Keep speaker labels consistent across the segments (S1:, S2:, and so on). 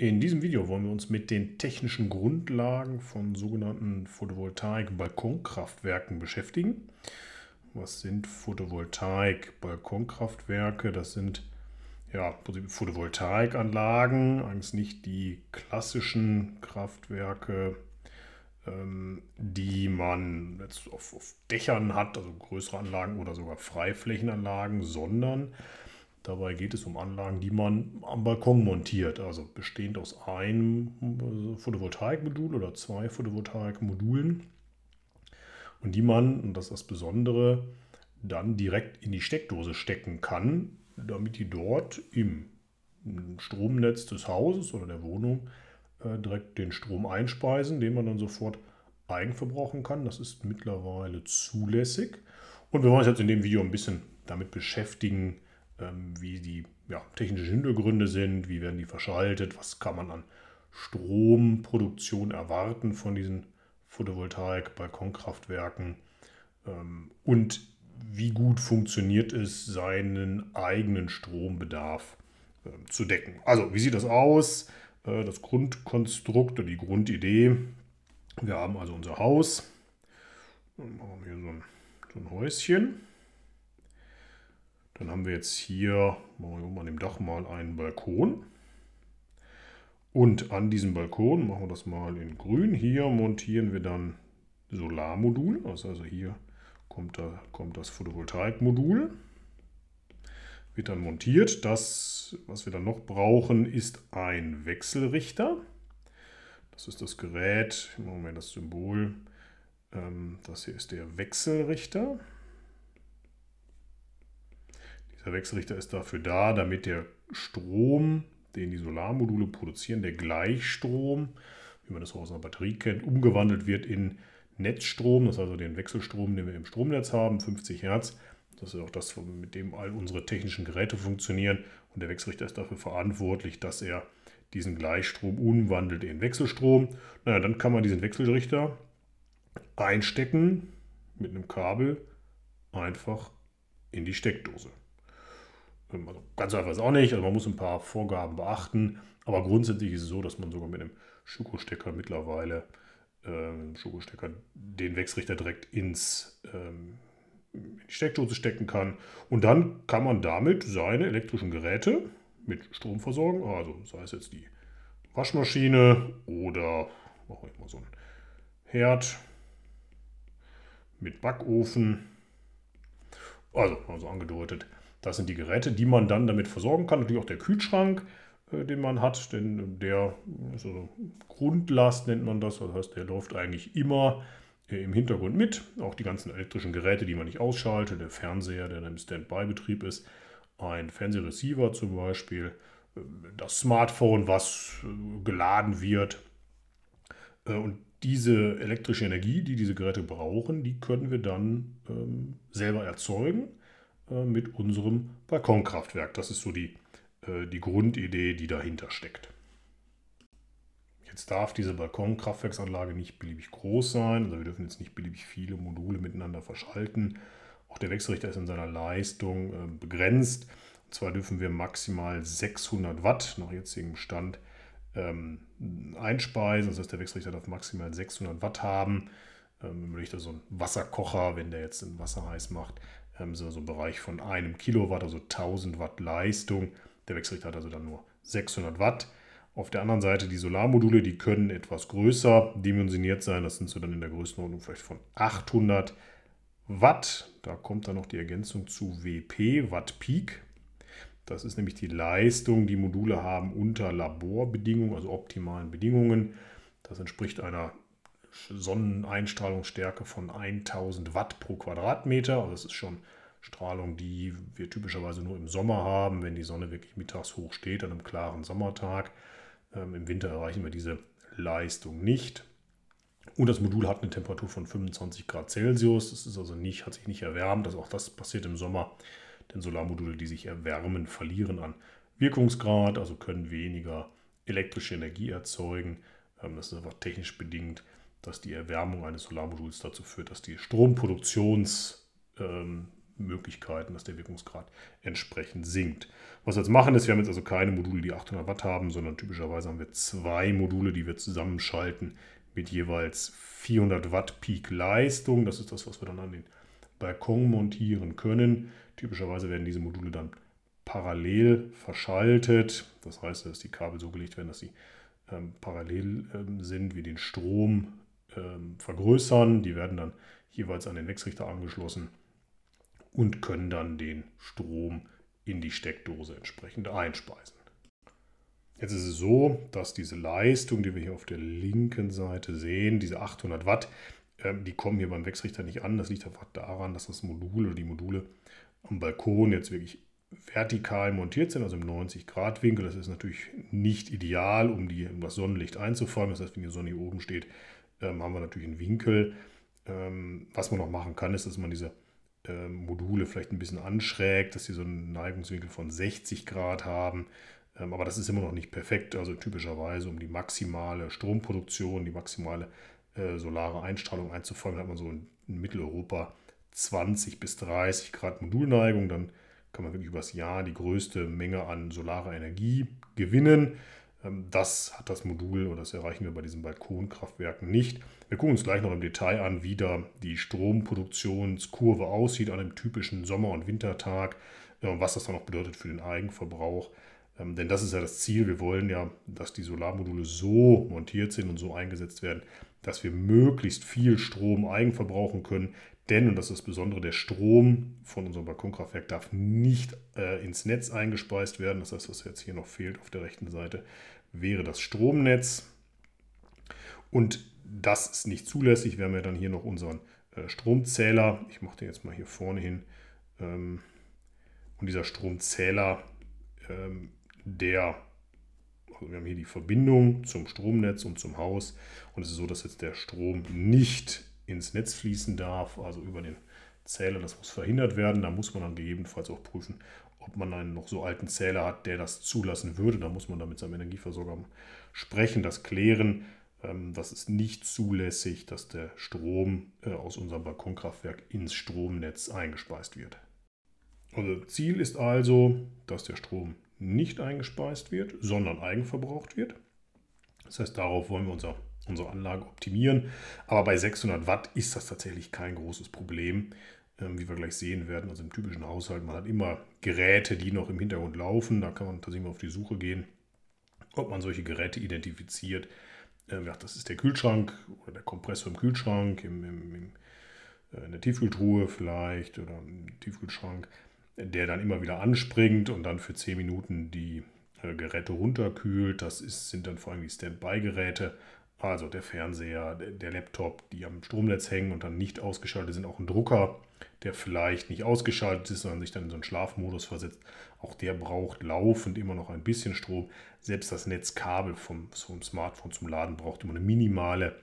S1: In diesem Video wollen wir uns mit den technischen Grundlagen von sogenannten Photovoltaik-Balkonkraftwerken beschäftigen. Was sind Photovoltaik-Balkonkraftwerke? Das sind ja, Photovoltaikanlagen, eigentlich nicht die klassischen Kraftwerke, ähm, die man jetzt auf, auf Dächern hat, also größere Anlagen oder sogar Freiflächenanlagen, sondern Dabei geht es um Anlagen, die man am Balkon montiert, also bestehend aus einem äh, Photovoltaikmodul oder zwei Photovoltaikmodulen und die man, und das ist das Besondere, dann direkt in die Steckdose stecken kann, damit die dort im Stromnetz des Hauses oder der Wohnung äh, direkt den Strom einspeisen, den man dann sofort eigenverbrauchen kann. Das ist mittlerweile zulässig. Und wir wollen uns jetzt in dem Video ein bisschen damit beschäftigen, ähm, wie die ja, technischen Hintergründe sind, wie werden die verschaltet, was kann man an Stromproduktion erwarten von diesen Photovoltaik-Balkonkraftwerken ähm, und wie gut funktioniert es, seinen eigenen Strombedarf ähm, zu decken. Also, wie sieht das aus? Äh, das Grundkonstrukt oder die Grundidee. Wir haben also unser Haus. Dann haben wir hier so ein, so ein Häuschen. Dann haben wir jetzt hier, machen wir oben an dem Dach mal einen Balkon. Und an diesem Balkon, machen wir das mal in grün, hier montieren wir dann Solarmodul. Also hier kommt, da, kommt das Photovoltaikmodul. Wird dann montiert. Das, was wir dann noch brauchen, ist ein Wechselrichter. Das ist das Gerät, machen wir das Symbol. Ähm, das hier ist der Wechselrichter. Der Wechselrichter ist dafür da, damit der Strom, den die Solarmodule produzieren, der Gleichstrom, wie man das auch aus einer Batterie kennt, umgewandelt wird in Netzstrom, das ist also den Wechselstrom, den wir im Stromnetz haben, 50 Hertz. Das ist auch das, mit dem all unsere technischen Geräte funktionieren. Und der Wechselrichter ist dafür verantwortlich, dass er diesen Gleichstrom umwandelt in Wechselstrom. Naja, dann kann man diesen Wechselrichter einstecken mit einem Kabel einfach in die Steckdose. Also ganz einfach ist auch nicht, also man muss ein paar Vorgaben beachten, aber grundsätzlich ist es so, dass man sogar mit einem Schuko-Stecker mittlerweile, ähm, schuko den Wechsrichter direkt ins, ähm, in die Steckdose stecken kann. Und dann kann man damit seine elektrischen Geräte mit Strom versorgen, also sei es jetzt die Waschmaschine oder machen wir mal so ein Herd mit Backofen. Also, also angedeutet, das sind die Geräte, die man dann damit versorgen kann. Natürlich auch der Kühlschrank, äh, den man hat, denn der also Grundlast nennt man das. Das heißt, der läuft eigentlich immer äh, im Hintergrund mit. Auch die ganzen elektrischen Geräte, die man nicht ausschaltet, der Fernseher, der dann im Standby-Betrieb ist, ein Fernsehreceiver zum Beispiel, äh, das Smartphone, was geladen wird. Und diese elektrische Energie, die diese Geräte brauchen, die können wir dann ähm, selber erzeugen äh, mit unserem Balkonkraftwerk. Das ist so die, äh, die Grundidee, die dahinter steckt. Jetzt darf diese Balkonkraftwerksanlage nicht beliebig groß sein, also wir dürfen jetzt nicht beliebig viele Module miteinander verschalten. Auch der Wechselrichter ist in seiner Leistung äh, begrenzt. Und zwar dürfen wir maximal 600 Watt nach jetzigem Stand ähm, einspeisen. Das heißt, der Wechselrichter darf maximal 600 Watt haben. Ähm, wenn man da so einen Wasserkocher, wenn der jetzt ein Wasser heiß macht, ähm, so, so im Bereich von einem Kilowatt, also 1000 Watt Leistung. Der Wechselrichter hat also dann nur 600 Watt. Auf der anderen Seite die Solarmodule, die können etwas größer dimensioniert sein. Das sind so dann in der Größenordnung vielleicht von 800 Watt. Da kommt dann noch die Ergänzung zu WP, Watt Peak. Das ist nämlich die Leistung, die Module haben unter Laborbedingungen, also optimalen Bedingungen. Das entspricht einer Sonneneinstrahlungsstärke von 1000 Watt pro Quadratmeter. Also das ist schon Strahlung, die wir typischerweise nur im Sommer haben, wenn die Sonne wirklich mittags hoch steht, an einem klaren Sommertag. Ähm, Im Winter erreichen wir diese Leistung nicht. Und das Modul hat eine Temperatur von 25 Grad Celsius. Das ist also nicht, hat sich nicht erwärmt. Also auch das passiert im Sommer. Denn Solarmodule, die sich erwärmen, verlieren an Wirkungsgrad, also können weniger elektrische Energie erzeugen. Ähm, das ist einfach technisch bedingt dass die Erwärmung eines Solarmoduls dazu führt, dass die Stromproduktionsmöglichkeiten, dass der Wirkungsgrad entsprechend sinkt. Was wir jetzt machen ist, wir haben jetzt also keine Module, die 800 Watt haben, sondern typischerweise haben wir zwei Module, die wir zusammenschalten mit jeweils 400 Watt Peak Leistung. Das ist das, was wir dann an den Balkon montieren können. Typischerweise werden diese Module dann parallel verschaltet. Das heißt, dass die Kabel so gelegt werden, dass sie ähm, parallel ähm, sind, wie den Strom ähm, vergrößern. Die werden dann jeweils an den Wechsrichter angeschlossen und können dann den Strom in die Steckdose entsprechend einspeisen. Jetzt ist es so, dass diese Leistung, die wir hier auf der linken Seite sehen, diese 800 Watt, ähm, die kommen hier beim Wechsrichter nicht an. Das liegt einfach daran, dass das Modul oder die Module am Balkon jetzt wirklich vertikal montiert sind, also im 90-Grad-Winkel. Das ist natürlich nicht ideal, um, die, um das Sonnenlicht einzufangen. Das heißt, wenn die Sonne hier oben steht, ähm, haben wir natürlich einen Winkel. Ähm, was man noch machen kann, ist, dass man diese ähm, Module vielleicht ein bisschen anschrägt, dass sie so einen Neigungswinkel von 60 Grad haben. Ähm, aber das ist immer noch nicht perfekt. Also typischerweise, um die maximale Stromproduktion, die maximale äh, solare Einstrahlung einzufangen, hat man so in, in Mitteleuropa 20 bis 30 Grad Modulneigung. Dann kann man wirklich übers Jahr die größte Menge an solarer Energie gewinnen. Ähm, das hat das Modul oder das erreichen wir bei diesen Balkonkraftwerken nicht. Wir gucken uns gleich noch im Detail an, wie da die Stromproduktionskurve aussieht an einem typischen Sommer- und Wintertag äh, und was das dann auch bedeutet für den Eigenverbrauch. Ähm, denn das ist ja das Ziel. Wir wollen ja, dass die Solarmodule so montiert sind und so eingesetzt werden, dass wir möglichst viel Strom eigenverbrauchen können, denn, und das ist das Besondere, der Strom von unserem Balkonkraftwerk darf nicht äh, ins Netz eingespeist werden. Das heißt, was jetzt hier noch fehlt auf der rechten Seite, wäre das Stromnetz. Und das ist nicht zulässig. Wir haben ja dann hier noch unseren äh, Stromzähler. Ich mache den jetzt mal hier vorne hin. Ähm, und dieser Stromzähler, ähm, der also wir haben hier die Verbindung zum Stromnetz und zum Haus. Und es ist so, dass jetzt der Strom nicht ins Netz fließen darf, also über den Zähler. Das muss verhindert werden. Da muss man dann gegebenenfalls auch prüfen, ob man einen noch so alten Zähler hat, der das zulassen würde. Da muss man dann mit seinem Energieversorger sprechen, das klären. Ähm, das ist nicht zulässig, dass der Strom äh, aus unserem Balkonkraftwerk ins Stromnetz eingespeist wird. Also Ziel ist also, dass der Strom nicht eingespeist wird, sondern eigenverbraucht wird. Das heißt, darauf wollen wir unser unsere Anlage optimieren. Aber bei 600 Watt ist das tatsächlich kein großes Problem, ähm, wie wir gleich sehen werden. Also im typischen Haushalt, man hat immer Geräte, die noch im Hintergrund laufen. Da kann man tatsächlich mal auf die Suche gehen, ob man solche Geräte identifiziert. Ähm, das ist der Kühlschrank oder der Kompressor im Kühlschrank, im, im, im äh, in der Tiefkühltruhe vielleicht oder im Tiefkühlschrank, der dann immer wieder anspringt und dann für 10 Minuten die äh, Geräte runterkühlt. Das ist, sind dann vor allem die Standby-Geräte, also der Fernseher, der Laptop, die am Stromnetz hängen und dann nicht ausgeschaltet sind, auch ein Drucker, der vielleicht nicht ausgeschaltet ist, sondern sich dann in so einen Schlafmodus versetzt. Auch der braucht laufend immer noch ein bisschen Strom. Selbst das Netzkabel vom, vom Smartphone zum Laden braucht immer eine minimale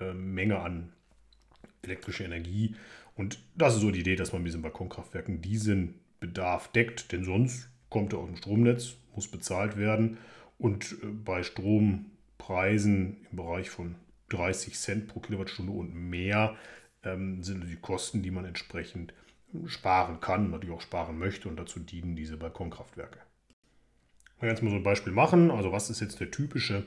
S1: äh, Menge an elektrischer Energie. Und das ist so die Idee, dass man mit diesen Balkonkraftwerken diesen Bedarf deckt, denn sonst kommt er aus dem Stromnetz, muss bezahlt werden. Und äh, bei Strom, Preisen im Bereich von 30 Cent pro Kilowattstunde und mehr ähm, sind die Kosten, die man entsprechend sparen kann, natürlich auch sparen möchte und dazu dienen diese Balkonkraftwerke. Ich kann jetzt mal so ein Beispiel machen. Also was ist jetzt der typische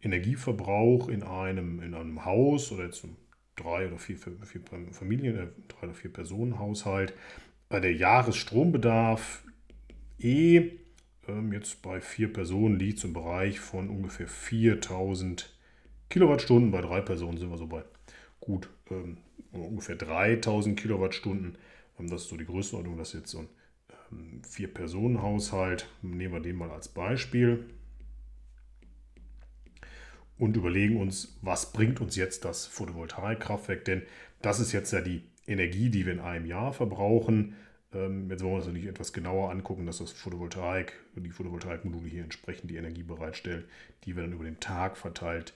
S1: Energieverbrauch in einem, in einem Haus oder jetzt einem drei oder vier, vier Familien, äh, drei oder vier Personen Haushalt? Bei Der Jahresstrombedarf E ähm, jetzt bei vier Personen liegt es im Bereich von ungefähr 4000 Kilowattstunden. Bei drei Personen sind wir so bei gut ähm, ungefähr 3000 Kilowattstunden. Ähm, das ist so die Größenordnung, das ist jetzt so ein ähm, Vier-Personen-Haushalt. Nehmen wir den mal als Beispiel und überlegen uns, was bringt uns jetzt das Photovoltaikkraftwerk? Denn das ist jetzt ja die Energie, die wir in einem Jahr verbrauchen. Ähm, jetzt wollen wir uns natürlich etwas genauer angucken, dass das Photovoltaik, die Photovoltaikmodule hier entsprechend die Energie bereitstellen, die wir dann über den Tag verteilt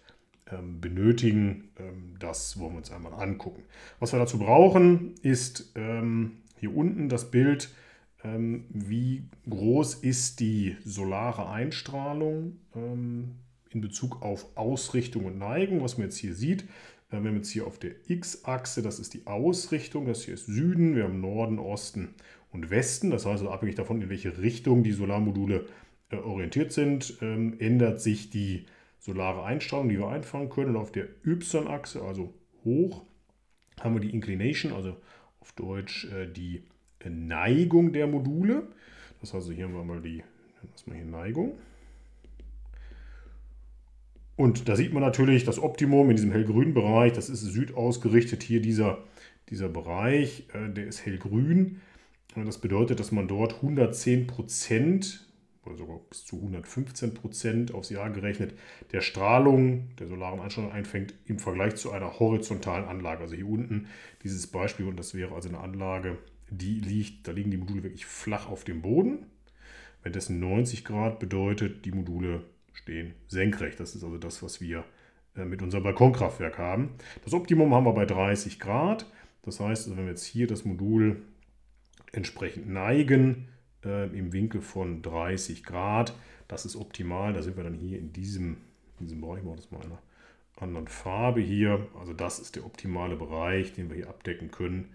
S1: ähm, benötigen. Ähm, das wollen wir uns einmal angucken. Was wir dazu brauchen, ist hier unten das Bild, wie groß ist die solare Einstrahlung in Bezug auf Ausrichtung und Neigung, was man jetzt hier sieht. Äh, wir haben jetzt hier auf der X-Achse, das ist die Ausrichtung, das hier ist Süden, wir haben Norden, Osten und Westen. Das heißt, also abhängig davon, in welche Richtung die Solarmodule äh, orientiert sind, ähm, ändert sich die solare Einstrahlung, die wir einfangen können. Und auf der Y-Achse, also hoch, haben wir die Inclination, also auf Deutsch äh, die Neigung der Module. Das heißt, also hier haben wir mal die, nennen wir hier Neigung. Und da sieht man natürlich das Optimum in diesem hellgrünen Bereich, das ist südausgerichtet hier dieser, dieser Bereich, äh, der ist hellgrün. Das bedeutet, dass man dort 110 oder sogar bis zu 115 aufs Jahr gerechnet der Strahlung der solaren Einstrahlung einfängt im Vergleich zu einer horizontalen Anlage. Also hier unten dieses Beispiel und das wäre also eine Anlage, die liegt, da liegen die Module wirklich flach auf dem Boden. Währenddessen 90 Grad bedeutet, die Module stehen senkrecht. Das ist also das, was wir äh, mit unserem Balkonkraftwerk haben. Das Optimum haben wir bei 30 Grad. Das heißt, also wenn wir jetzt hier das Modul entsprechend neigen, äh, im Winkel von 30 Grad, das ist optimal. Da sind wir dann hier in diesem, in diesem Bereich, ich mache das mal in einer anderen Farbe hier. Also das ist der optimale Bereich, den wir hier abdecken können.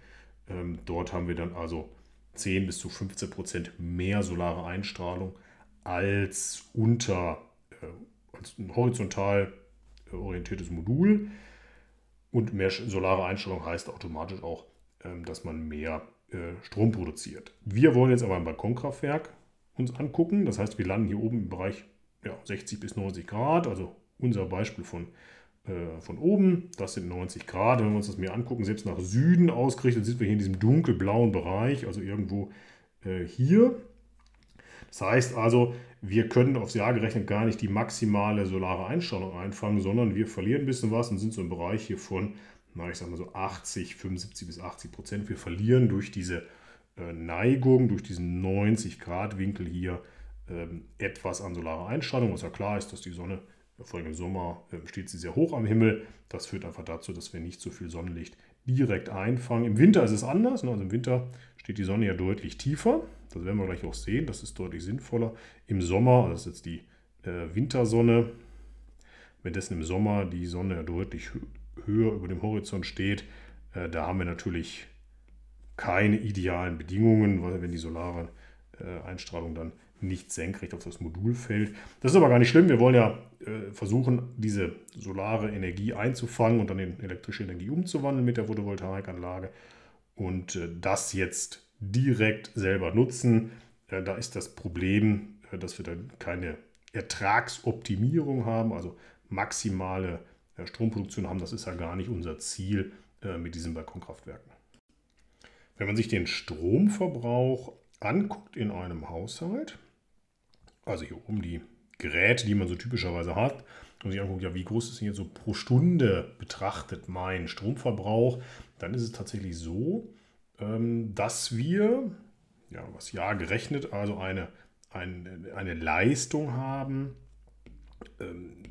S1: Ähm, dort haben wir dann also 10 bis zu 15 Prozent mehr solare Einstrahlung als unter als äh, ein horizontal orientiertes Modul. Und mehr solare Einstellung heißt automatisch auch, ähm, dass man mehr äh, Strom produziert. Wir wollen jetzt aber ein Balkonkraftwerk uns angucken. Das heißt, wir landen hier oben im Bereich ja, 60 bis 90 Grad, also unser Beispiel von, äh, von oben. Das sind 90 Grad. Wenn wir uns das mehr angucken, selbst nach Süden ausgerichtet, sind wir hier in diesem dunkelblauen Bereich, also irgendwo äh, hier. Das heißt also, wir können aufs Jahr gerechnet gar nicht die maximale solare Einstrahlung einfangen, sondern wir verlieren ein bisschen was und sind so im Bereich hier von, na, ich sag mal so 80, 75 bis 80 Prozent. Wir verlieren durch diese äh, Neigung, durch diesen 90-Grad-Winkel hier ähm, etwas an solare Einstrahlung, was ja klar ist, dass die Sonne vor allem im Sommer ähm, steht sie sehr hoch am Himmel. Das führt einfach dazu, dass wir nicht so viel Sonnenlicht direkt einfangen. Im Winter ist es anders. Ne? Also im Winter steht die Sonne ja deutlich tiefer. Das werden wir gleich auch sehen. Das ist deutlich sinnvoller. Im Sommer, das ist jetzt die äh, Wintersonne, währenddessen im Sommer die Sonne ja deutlich höher über dem Horizont steht, äh, da haben wir natürlich keine idealen Bedingungen, weil wenn die solare äh, Einstrahlung dann nicht senkrecht auf das Modul fällt. Das ist aber gar nicht schlimm. Wir wollen ja äh, versuchen, diese solare Energie einzufangen und dann in elektrische Energie umzuwandeln mit der Photovoltaikanlage und äh, das jetzt direkt selber nutzen. Äh, da ist das Problem, äh, dass wir dann keine Ertragsoptimierung haben, also maximale Stromproduktion haben. Das ist ja gar nicht unser Ziel mit diesen Balkonkraftwerken. Wenn man sich den Stromverbrauch anguckt in einem Haushalt, also hier oben die Geräte, die man so typischerweise hat, und sich anguckt, ja, wie groß ist denn jetzt so pro Stunde betrachtet mein Stromverbrauch, dann ist es tatsächlich so, ähm, dass wir, ja, was ja gerechnet, also eine, eine, eine Leistung haben, ähm,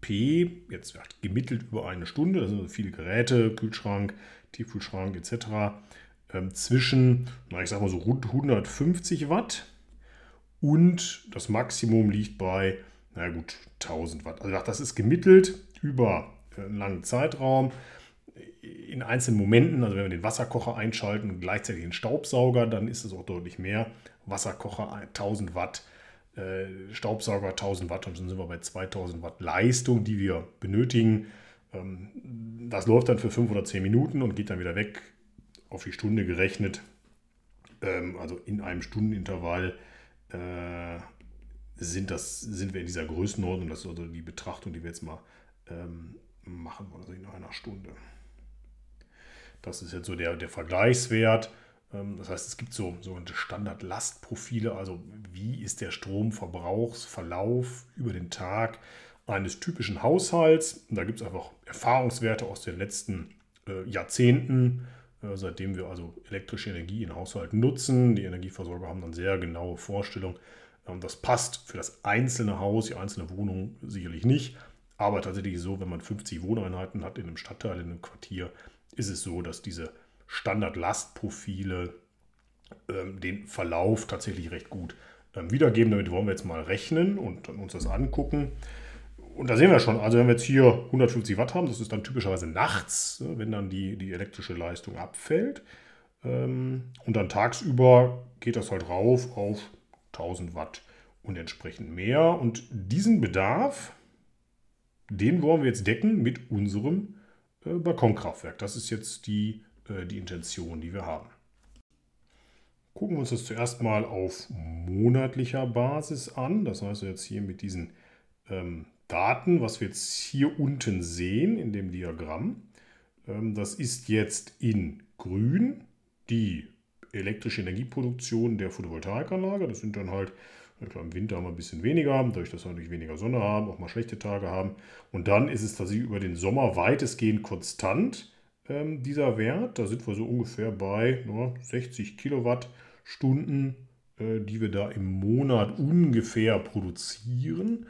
S1: P, jetzt gemittelt über eine Stunde, das sind viele Geräte, Kühlschrank, Tiefkühlschrank etc., ähm, zwischen, na, ich sag mal so rund 150 Watt und das Maximum liegt bei, na gut, 1000 Watt. Also das ist gemittelt über äh, einen langen Zeitraum in einzelnen Momenten, also wenn wir den Wasserkocher einschalten und gleichzeitig den Staubsauger, dann ist es auch deutlich mehr. Wasserkocher 1000 Watt, äh, Staubsauger 1000 Watt und schon sind wir bei 2000 Watt Leistung, die wir benötigen. Ähm, das läuft dann für 5 oder 10 Minuten und geht dann wieder weg, auf die Stunde gerechnet, ähm, also in einem Stundenintervall. Äh, sind, das, sind wir in dieser Größenordnung, das ist also die Betrachtung, die wir jetzt mal ähm, machen wollen, also in einer Stunde. Das ist jetzt so der, der Vergleichswert. Ähm, das heißt, es gibt so sogenannte Standardlastprofile, also wie ist der Stromverbrauchsverlauf über den Tag eines typischen Haushalts. Und da gibt es einfach Erfahrungswerte aus den letzten äh, Jahrzehnten, äh, seitdem wir also elektrische Energie in Haushalten nutzen. Die Energieversorger haben dann sehr genaue Vorstellungen. Ähm, das passt für das einzelne Haus, die einzelne Wohnung sicherlich nicht, aber tatsächlich so, wenn man 50 Wohneinheiten hat in einem Stadtteil, in einem Quartier, ist es so, dass diese Standardlastprofile ähm, den Verlauf tatsächlich recht gut ähm, wiedergeben. Damit wollen wir jetzt mal rechnen und uns das angucken. Und da sehen wir schon, also wenn wir jetzt hier 150 Watt haben, das ist dann typischerweise nachts, ne, wenn dann die, die elektrische Leistung abfällt. Ähm, und dann tagsüber geht das halt rauf auf 1000 Watt und entsprechend mehr. Und diesen Bedarf, den wollen wir jetzt decken mit unserem äh, Balkonkraftwerk. Das ist jetzt die, äh, die Intention, die wir haben. Gucken wir uns das zuerst mal auf monatlicher Basis an. Das heißt jetzt hier mit diesen ähm, Daten, was wir jetzt hier unten sehen in dem Diagramm. Ähm, das ist jetzt in grün die elektrische Energieproduktion der Photovoltaikanlage. Das sind dann halt ja, klar, Im Winter haben wir ein bisschen weniger, dadurch, dass wir natürlich weniger Sonne haben, auch mal schlechte Tage haben. Und dann ist es tatsächlich über den Sommer weitestgehend konstant, ähm, dieser Wert. Da sind wir so ungefähr bei no, 60 Kilowattstunden, äh, die wir da im Monat ungefähr produzieren.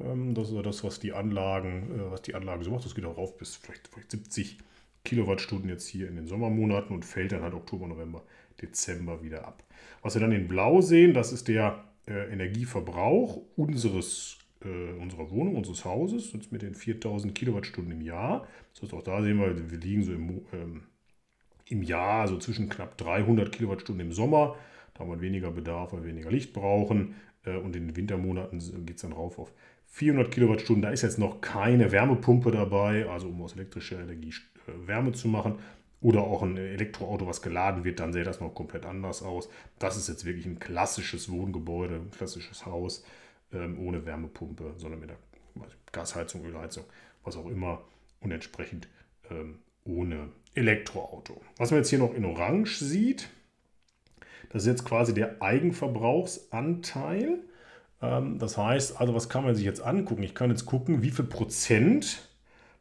S1: Ähm, das ist das, was die Anlagen, äh, was die Anlage so macht. Das geht auch rauf bis vielleicht, vielleicht 70 Kilowattstunden jetzt hier in den Sommermonaten und fällt dann halt Oktober, November, Dezember wieder ab. Was wir dann in Blau sehen, das ist der äh, Energieverbrauch unseres, äh, unserer Wohnung, unseres Hauses, jetzt mit den 4000 Kilowattstunden im Jahr. Das heißt, auch da sehen wir, wir liegen so im, ähm, im Jahr so zwischen knapp 300 Kilowattstunden im Sommer. Da haben wir weniger Bedarf, weil wir weniger Licht brauchen. Äh, und in den Wintermonaten geht es dann rauf auf 400 Kilowattstunden. Da ist jetzt noch keine Wärmepumpe dabei, also um aus elektrischer Energie äh, Wärme zu machen. Oder auch ein Elektroauto, was geladen wird, dann sähe das noch komplett anders aus. Das ist jetzt wirklich ein klassisches Wohngebäude, ein klassisches Haus ähm, ohne Wärmepumpe, sondern mit der Gasheizung, Ölheizung, was auch immer und entsprechend ähm, ohne Elektroauto. Was man jetzt hier noch in Orange sieht, das ist jetzt quasi der Eigenverbrauchsanteil. Ähm, das heißt, also was kann man sich jetzt angucken? Ich kann jetzt gucken, wie viel Prozent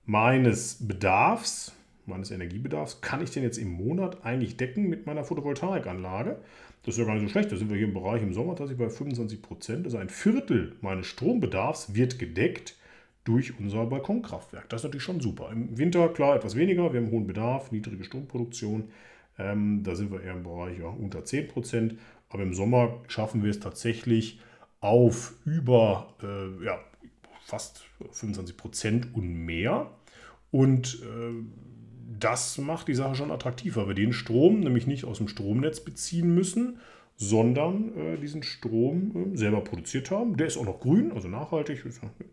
S1: meines Bedarfs meines Energiebedarfs kann ich den jetzt im Monat eigentlich decken mit meiner Photovoltaikanlage. Das ist ja gar nicht so schlecht. Da sind wir hier im Bereich im Sommer tatsächlich bei 25 Prozent. Also ein Viertel meines Strombedarfs wird gedeckt durch unser Balkonkraftwerk. Das ist natürlich schon super. Im Winter, klar, etwas weniger. Wir haben hohen Bedarf, niedrige Stromproduktion. Ähm, da sind wir eher im Bereich ja, unter 10 Prozent. Aber im Sommer schaffen wir es tatsächlich auf über äh, ja, fast 25 Prozent und mehr. Und äh, das macht die Sache schon attraktiver, weil wir den Strom nämlich nicht aus dem Stromnetz beziehen müssen, sondern äh, diesen Strom äh, selber produziert haben. Der ist auch noch grün, also nachhaltig,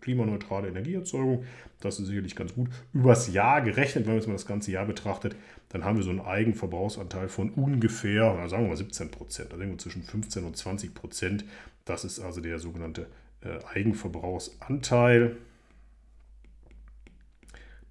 S1: klimaneutrale Energieerzeugung. Das ist sicherlich ganz gut. Übers Jahr gerechnet, wenn man jetzt mal das ganze Jahr betrachtet, dann haben wir so einen Eigenverbrauchsanteil von ungefähr, na, sagen wir mal 17 Prozent, also irgendwo zwischen 15 und 20 Prozent. Das ist also der sogenannte äh, Eigenverbrauchsanteil.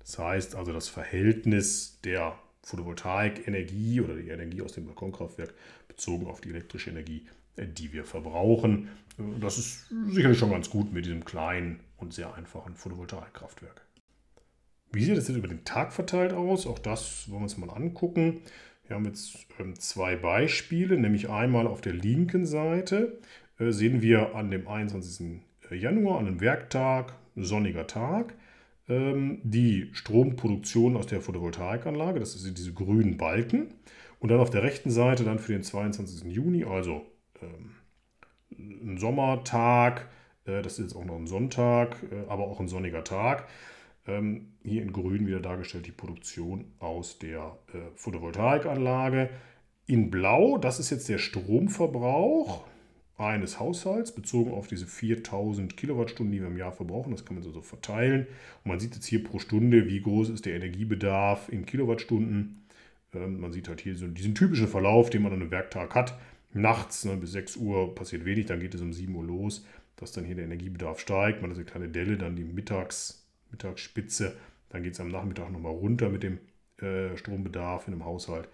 S1: Das heißt also, das Verhältnis der Photovoltaik-Energie oder die Energie aus dem Balkonkraftwerk bezogen auf die elektrische Energie, äh, die wir verbrauchen. Äh, das ist sicherlich schon ganz gut mit diesem kleinen und sehr einfachen Photovoltaikkraftwerk. Wie sieht es jetzt über den Tag verteilt aus? Auch das wollen wir uns mal angucken. Wir haben jetzt ähm, zwei Beispiele, nämlich einmal auf der linken Seite äh, sehen wir an dem 21. Januar, an einem Werktag, sonniger Tag. Ähm, die Stromproduktion aus der Photovoltaikanlage, das sind diese grünen Balken. Und dann auf der rechten Seite dann für den 22. Juni, also ähm, ein Sommertag, äh, das ist jetzt auch noch ein Sonntag, äh, aber auch ein sonniger Tag. Ähm, hier in grün wieder dargestellt die Produktion aus der äh, Photovoltaikanlage. In blau, das ist jetzt der Stromverbrauch eines Haushalts, bezogen auf diese 4000 Kilowattstunden, die wir im Jahr verbrauchen. Das kann man also verteilen. Und man sieht jetzt hier pro Stunde, wie groß ist der Energiebedarf in Kilowattstunden. Ähm, man sieht halt hier so diesen typischen Verlauf, den man an einem Werktag hat. Nachts ne, bis 6 Uhr passiert wenig, dann geht es um 7 Uhr los, dass dann hier der Energiebedarf steigt. Man hat eine kleine Delle, dann die Mittags, Mittagsspitze. Dann geht es am Nachmittag nochmal runter mit dem äh, Strombedarf in einem Haushalt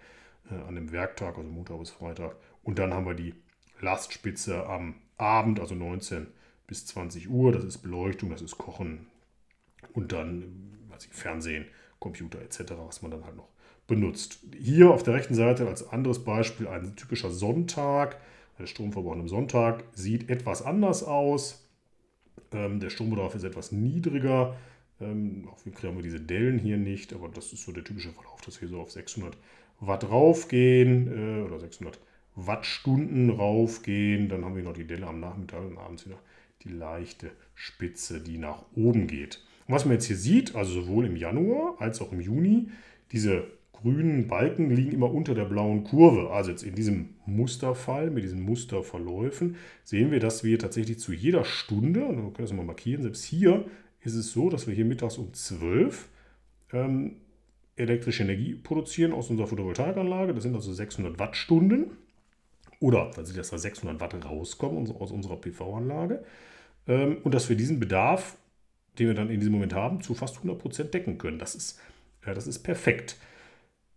S1: äh, an dem Werktag, also Montag bis Freitag. Und dann haben wir die Lastspitze am Abend, also 19 bis 20 Uhr. Das ist Beleuchtung, das ist Kochen und dann also Fernsehen, Computer etc., was man dann halt noch benutzt. Hier auf der rechten Seite als anderes Beispiel ein typischer Sonntag. Der Stromverbrauch am Sonntag sieht etwas anders aus. Ähm, der Strombedarf ist etwas niedriger. Ähm, auch wir kriegen wir diese Dellen hier nicht, aber das ist so der typische Verlauf, dass wir so auf 600 Watt raufgehen äh, oder 600 Watt. Wattstunden raufgehen. Dann haben wir noch die Delle am Nachmittag und abends wieder die leichte Spitze, die nach oben geht. Und was man jetzt hier sieht, also sowohl im Januar als auch im Juni, diese grünen Balken liegen immer unter der blauen Kurve. Also jetzt in diesem Musterfall, mit diesen Musterverläufen, sehen wir, dass wir tatsächlich zu jeder Stunde, wir also können das mal markieren, selbst hier ist es so, dass wir hier mittags um 12 ähm, elektrische Energie produzieren aus unserer Photovoltaikanlage. Das sind also 600 Wattstunden oder dass da 600 Watt rauskommen aus unserer PV-Anlage ähm, und dass wir diesen Bedarf, den wir dann in diesem Moment haben, zu fast 100% Prozent decken können. Das ist, äh, das ist perfekt.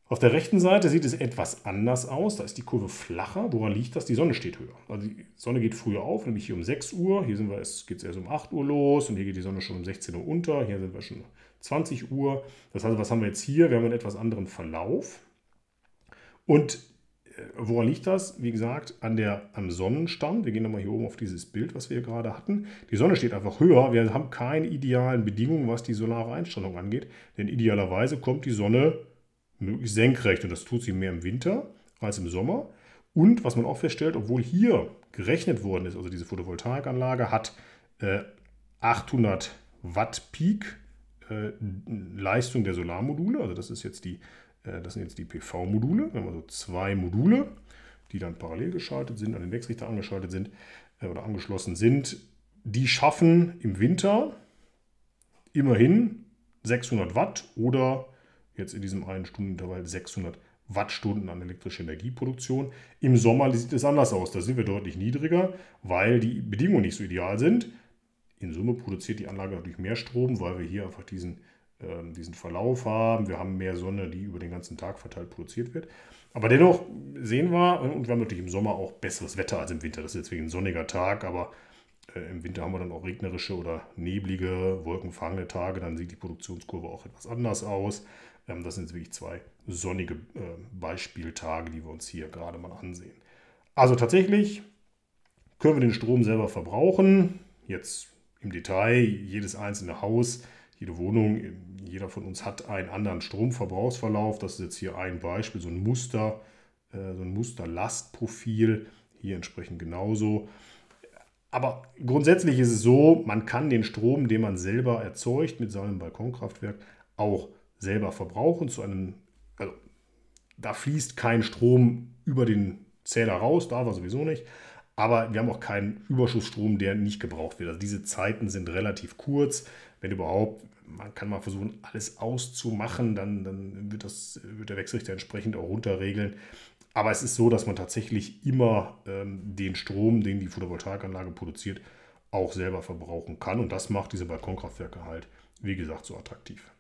S1: Auf der rechten Seite sieht es etwas anders aus. Da ist die Kurve flacher. Woran liegt das? Die Sonne steht höher. Also die Sonne geht früher auf, nämlich hier um 6 Uhr. Hier sind wir, es geht es erst um 8 Uhr los und hier geht die Sonne schon um 16 Uhr unter. Hier sind wir schon 20 Uhr. Das heißt, was haben wir jetzt hier? Wir haben einen etwas anderen Verlauf. Und woran liegt das? Wie gesagt, an der, am Sonnenstand. Wir gehen nochmal hier oben auf dieses Bild, was wir gerade hatten. Die Sonne steht einfach höher. Wir haben keine idealen Bedingungen, was die solare Einstrahlung angeht. Denn idealerweise kommt die Sonne möglichst senkrecht. Und das tut sie mehr im Winter als im Sommer. Und was man auch feststellt, obwohl hier gerechnet worden ist, also diese Photovoltaikanlage hat äh, 800 Watt Peak äh, Leistung der Solarmodule. Also das ist jetzt die äh, das sind jetzt die PV-Module, wir haben also zwei Module, die dann parallel geschaltet sind, an den Wechselrichter angeschaltet sind äh, oder angeschlossen sind. Die schaffen im Winter immerhin 600 Watt oder jetzt in diesem einen Stundenintervall 600 Wattstunden an elektrischer Energieproduktion. Im Sommer sieht es anders aus, da sind wir deutlich niedriger, weil die Bedingungen nicht so ideal sind. In Summe produziert die Anlage natürlich mehr Strom, weil wir hier einfach diesen ähm, diesen Verlauf haben. Wir haben mehr Sonne, die über den ganzen Tag verteilt produziert wird. Aber dennoch sehen wir, und wir haben natürlich im Sommer auch besseres Wetter als im Winter. Das ist jetzt wegen ein sonniger Tag, aber äh, im Winter haben wir dann auch regnerische oder neblige, wolkenfangende Tage. Dann sieht die Produktionskurve auch etwas anders aus. Ähm, das sind jetzt wirklich zwei sonnige äh, Beispieltage, die wir uns hier gerade mal ansehen. Also tatsächlich können wir den Strom selber verbrauchen. Jetzt im Detail, jedes einzelne Haus jede Wohnung, jeder von uns hat einen anderen Stromverbrauchsverlauf. Das ist jetzt hier ein Beispiel, so ein Muster, äh, so ein Musterlastprofil. Hier entsprechend genauso. Aber grundsätzlich ist es so, man kann den Strom, den man selber erzeugt mit seinem Balkonkraftwerk, auch selber verbrauchen. Zu einem, also da fließt kein Strom über den Zähler raus, darf er sowieso nicht. Aber wir haben auch keinen Überschussstrom, der nicht gebraucht wird. Also diese Zeiten sind relativ kurz wenn überhaupt, man kann mal versuchen, alles auszumachen, dann, dann wird, das, wird der Wechselrichter entsprechend auch runterregeln. Aber es ist so, dass man tatsächlich immer ähm, den Strom, den die Photovoltaikanlage produziert, auch selber verbrauchen kann. Und das macht diese Balkonkraftwerke halt, wie gesagt, so attraktiv.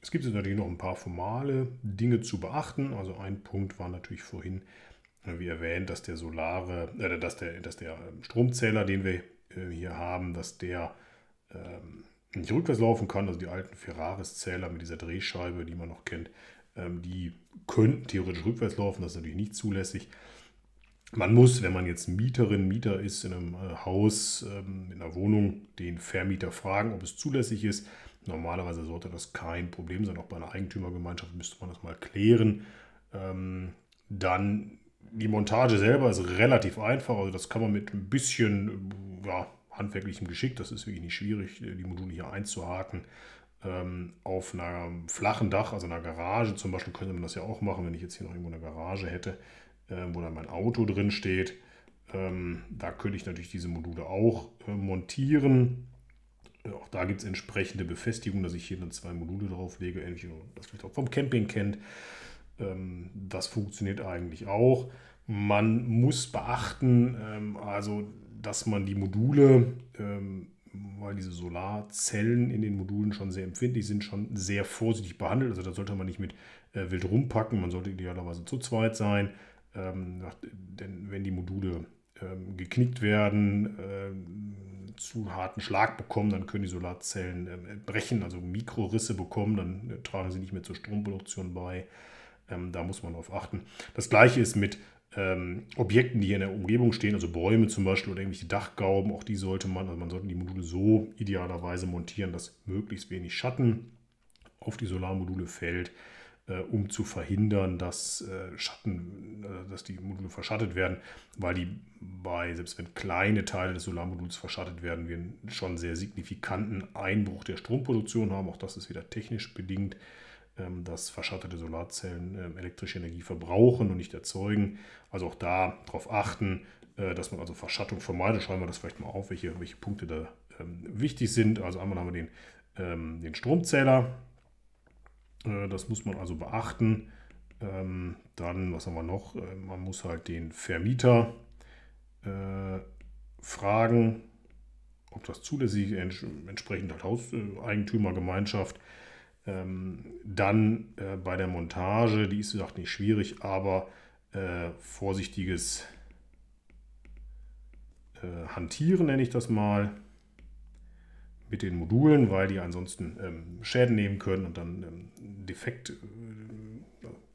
S1: Es gibt jetzt natürlich noch ein paar formale Dinge zu beachten. Also ein Punkt war natürlich vorhin, äh, wie erwähnt, dass der solare, äh, dass der, dass der ähm, Stromzähler, den wir äh, hier haben, dass der ähm, nicht rückwärts laufen kann, also die alten Ferraris-Zähler mit dieser Drehscheibe, die man noch kennt, ähm, die könnten theoretisch rückwärts laufen, das ist natürlich nicht zulässig. Man muss, wenn man jetzt Mieterin, Mieter ist in einem äh, Haus, ähm, in einer Wohnung, den Vermieter fragen, ob es zulässig ist. Normalerweise sollte das kein Problem sein. Auch bei einer Eigentümergemeinschaft müsste man das mal klären. Ähm, dann die Montage selber ist relativ einfach. Also das kann man mit ein bisschen ja, handwerklichem Geschick, das ist wirklich nicht schwierig, äh, die Module hier einzuhaken. Ähm, auf einem flachen Dach, also einer Garage zum Beispiel, könnte man das ja auch machen, wenn ich jetzt hier noch irgendwo eine Garage hätte, ähm, wo dann mein Auto drin steht. Ähm, da könnte ich natürlich diese Module auch äh, montieren. Äh, auch da gibt es entsprechende Befestigung, dass ich hier dann zwei Module drauflege, ähnlich wie man das vielleicht auch vom Camping kennt. Das funktioniert eigentlich auch. Man muss beachten, also dass man die Module, ähm, weil diese Solarzellen in den Modulen schon sehr empfindlich sind, schon sehr vorsichtig behandelt. Also da sollte man nicht mit äh, wild rumpacken, man sollte idealerweise zu zweit sein. Ähm, nach, denn wenn die Module ähm, geknickt werden, äh, zu harten Schlag bekommen, dann können die Solarzellen äh, brechen, also Mikrorisse bekommen, dann äh, tragen sie nicht mehr zur Stromproduktion bei. Ähm, da muss man darauf achten. Das gleiche ist mit ähm, Objekten, die hier in der Umgebung stehen, also Bäume zum Beispiel oder irgendwelche Dachgauben, auch die sollte man, also man sollte die Module so idealerweise montieren, dass möglichst wenig Schatten auf die Solarmodule fällt, äh, um zu verhindern, dass äh, Schatten, äh, dass die Module verschattet werden, weil die bei, selbst wenn kleine Teile des Solarmoduls verschattet werden, wir schon sehr signifikanten Einbruch der Stromproduktion haben. Auch das ist wieder technisch bedingt. Ähm, dass verschattete Solarzellen ähm, elektrische Energie verbrauchen und nicht erzeugen. Also auch da darauf achten, äh, dass man also Verschattung vermeidet. Schreiben wir das vielleicht mal auf, welche, welche Punkte da ähm, wichtig sind. Also einmal haben wir den, den Stromzähler. Äh, das muss man also beachten. dann, was haben wir noch? Äh, man muss halt den Vermieter fragen, ob das zulässig ist, entsprechend halt Hauseigentümergemeinschaft. Äh, ähm, dann äh, bei der Montage, die ist wie gesagt nicht schwierig, aber äh, vorsichtiges äh, Hantieren nenne ich das mal mit den Modulen, weil die ansonsten ähm, Schäden nehmen können und dann ähm, defekt äh,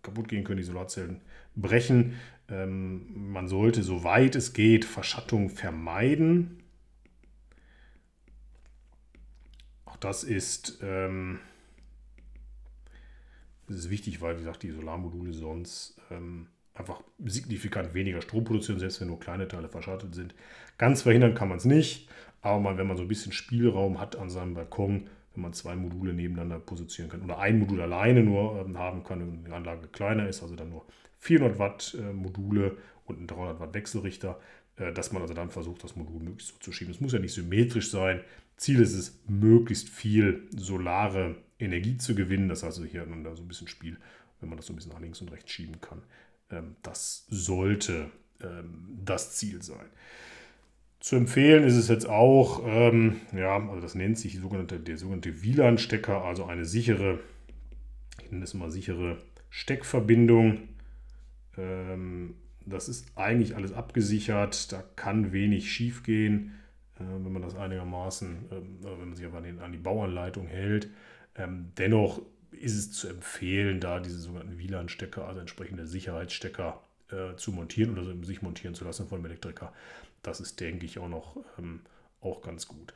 S1: kaputt gehen können, die Solarzellen brechen. Ähm, man sollte, soweit es geht, Verschattung vermeiden. Auch das ist, ähm, das ist wichtig, weil, wie gesagt, die Solarmodule sonst ähm, einfach signifikant weniger Strom produzieren, selbst wenn nur kleine Teile verschattet sind. Ganz verhindern kann man es nicht, aber man, wenn man so ein bisschen Spielraum hat an seinem Balkon, wenn man zwei Module nebeneinander positionieren kann oder ein Modul alleine nur ähm, haben kann und die Anlage kleiner ist, also dann nur 400 Watt äh, Module und ein 300 Watt Wechselrichter, äh, dass man also dann versucht, das Modul möglichst so zu schieben. Es muss ja nicht symmetrisch sein, Ziel ist es, möglichst viel solare Energie zu gewinnen. Das heißt, also hier nun da so ein bisschen Spiel, wenn man das so ein bisschen nach links und rechts schieben kann. Ähm, das sollte ähm, das Ziel sein. Zu empfehlen ist es jetzt auch, ähm, ja, also das nennt sich sogenannte, der sogenannte WLAN-Stecker, also eine sichere, ich nenne es mal sichere Steckverbindung. Ähm, das ist eigentlich alles abgesichert, da kann wenig schiefgehen wenn man das einigermaßen, ähm, wenn man sich aber an, den, an die Bauanleitung hält. Ähm, dennoch ist es zu empfehlen, da diese sogenannten WLAN-Stecker, also entsprechende Sicherheitsstecker äh, zu montieren oder sich montieren zu lassen von einem Elektriker. Das ist, denke ich, auch noch ähm, auch ganz gut.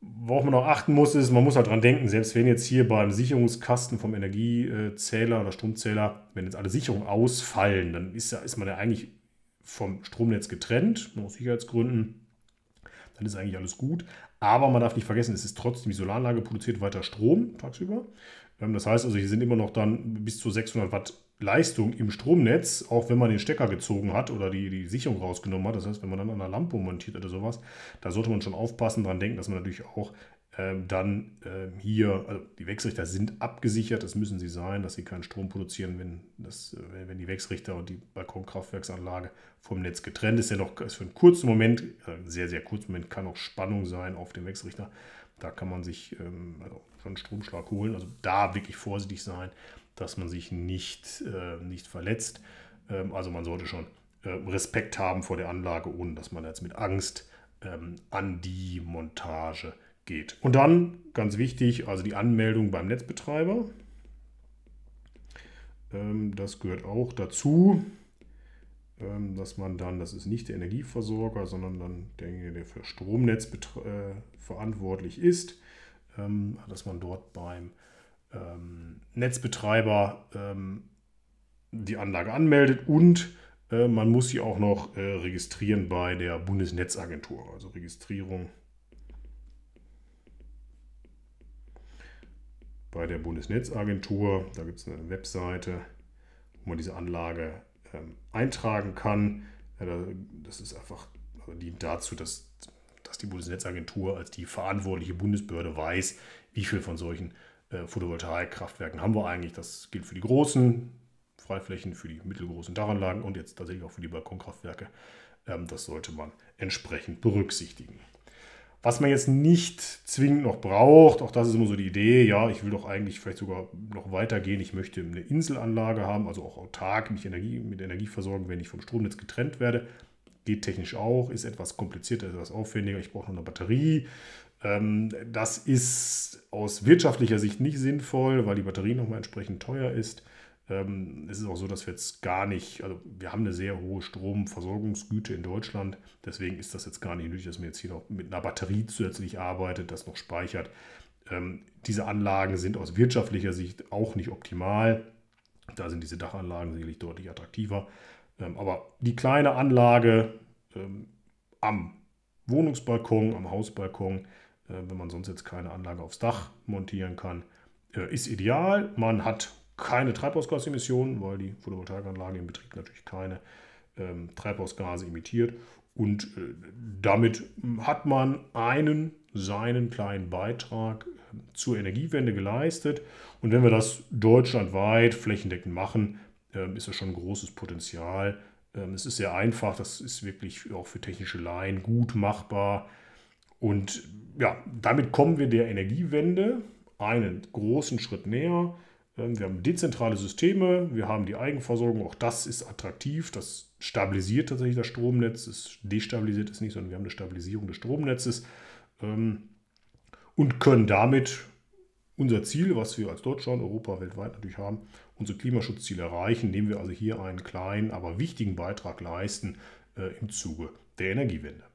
S1: Worauf man noch achten muss, ist, man muss halt dran denken, selbst wenn jetzt hier beim Sicherungskasten vom Energiezähler oder Stromzähler, wenn jetzt alle Sicherungen ausfallen, dann ist, ist man ja eigentlich vom Stromnetz getrennt, aus Sicherheitsgründen dann ist eigentlich alles gut. Aber man darf nicht vergessen, es ist trotzdem, die Solaranlage produziert weiter Strom tagsüber. Ähm, das heißt also, hier sind immer noch dann bis zu 600 Watt Leistung im Stromnetz, auch wenn man den Stecker gezogen hat oder die, die Sicherung rausgenommen hat. Das heißt, wenn man dann an einer Lampe montiert oder sowas, da sollte man schon aufpassen, daran denken, dass man natürlich auch ähm, dann ähm, hier, also die Wechselrichter sind abgesichert, das müssen sie sein, dass sie keinen Strom produzieren, wenn, das, äh, wenn die Wechselrichter und die Balkonkraftwerksanlage vom Netz getrennt ist. Dennoch ist für einen kurzen Moment, äh, sehr, sehr kurzen Moment, kann auch Spannung sein auf dem Wechselrichter. Da kann man sich ähm, also schon einen Stromschlag holen. Also da wirklich vorsichtig sein, dass man sich nicht, äh, nicht verletzt. also man sollte schon Respekt haben vor der Anlage, ohne dass man jetzt mit Angst an die Montage geht. Und dann, ganz wichtig, also die Anmeldung beim Netzbetreiber. Ähm, das gehört auch dazu, ähm, dass man dann, das ist nicht der Energieversorger, sondern dann derjenige, der für Stromnetz äh, verantwortlich ist, ähm, dass man dort beim Netzbetreiber die Anlage anmeldet und äh, man muss sie auch noch äh, registrieren bei der Bundesnetzagentur. Also Registrierung bei der Bundesnetzagentur. Da gibt es eine Webseite, wo man diese Anlage ähm, eintragen kann. Ja, das ist einfach, also dient dazu, dass, dass die Bundesnetzagentur als die verantwortliche Bundesbehörde weiß, wie viel von solchen äh, Photovoltaikkraftwerken haben wir eigentlich. Das gilt für die großen Freiflächen, für die mittelgroßen Dachanlagen und jetzt tatsächlich auch für die Balkonkraftwerke. Ähm, das sollte man entsprechend berücksichtigen. Was man jetzt nicht zwingend noch braucht, auch das ist immer so die Idee, ja, ich will doch eigentlich vielleicht sogar noch weitergehen, ich möchte eine Inselanlage haben, also auch autark mich Energie, mit Energie versorgen, wenn ich vom Stromnetz getrennt werde. Geht technisch auch, ist etwas komplizierter, etwas aufwendiger, ich brauche noch eine Batterie. Ähm, das ist aus wirtschaftlicher Sicht nicht sinnvoll, weil die Batterie nochmal entsprechend teuer ist. Ähm, es ist auch so, dass wir jetzt gar nicht, also wir haben eine sehr hohe Stromversorgungsgüte in Deutschland. Deswegen ist das jetzt gar nicht nötig, dass man jetzt hier noch mit einer Batterie zusätzlich arbeitet, das noch speichert. Ähm, diese Anlagen sind aus wirtschaftlicher Sicht auch nicht optimal. Da sind diese Dachanlagen sicherlich deutlich attraktiver. Ähm, aber die kleine Anlage ähm, am Wohnungsbalkon, am Hausbalkon, äh, wenn man sonst jetzt keine Anlage aufs Dach montieren kann, äh, ist ideal. Man hat keine Treibhausgasemissionen, weil die Photovoltaikanlage im Betrieb natürlich keine ähm, Treibhausgase emittiert. Und äh, damit hat man einen seinen kleinen Beitrag ähm, zur Energiewende geleistet. Und wenn wir das deutschlandweit flächendeckend machen, ähm, ist das schon ein großes Potenzial. Ähm, es ist sehr einfach, das ist wirklich auch für technische Laien gut machbar. Und ja, damit kommen wir der Energiewende einen großen Schritt näher. Wir haben dezentrale Systeme, wir haben die Eigenversorgung, auch das ist attraktiv, das stabilisiert tatsächlich das Stromnetz, es destabilisiert es nicht, sondern wir haben eine Stabilisierung des Stromnetzes ähm, und können damit unser Ziel, was wir als Deutschland, Europa, weltweit natürlich haben, unser Klimaschutzziel erreichen, indem wir also hier einen kleinen, aber wichtigen Beitrag leisten äh, im Zuge der Energiewende.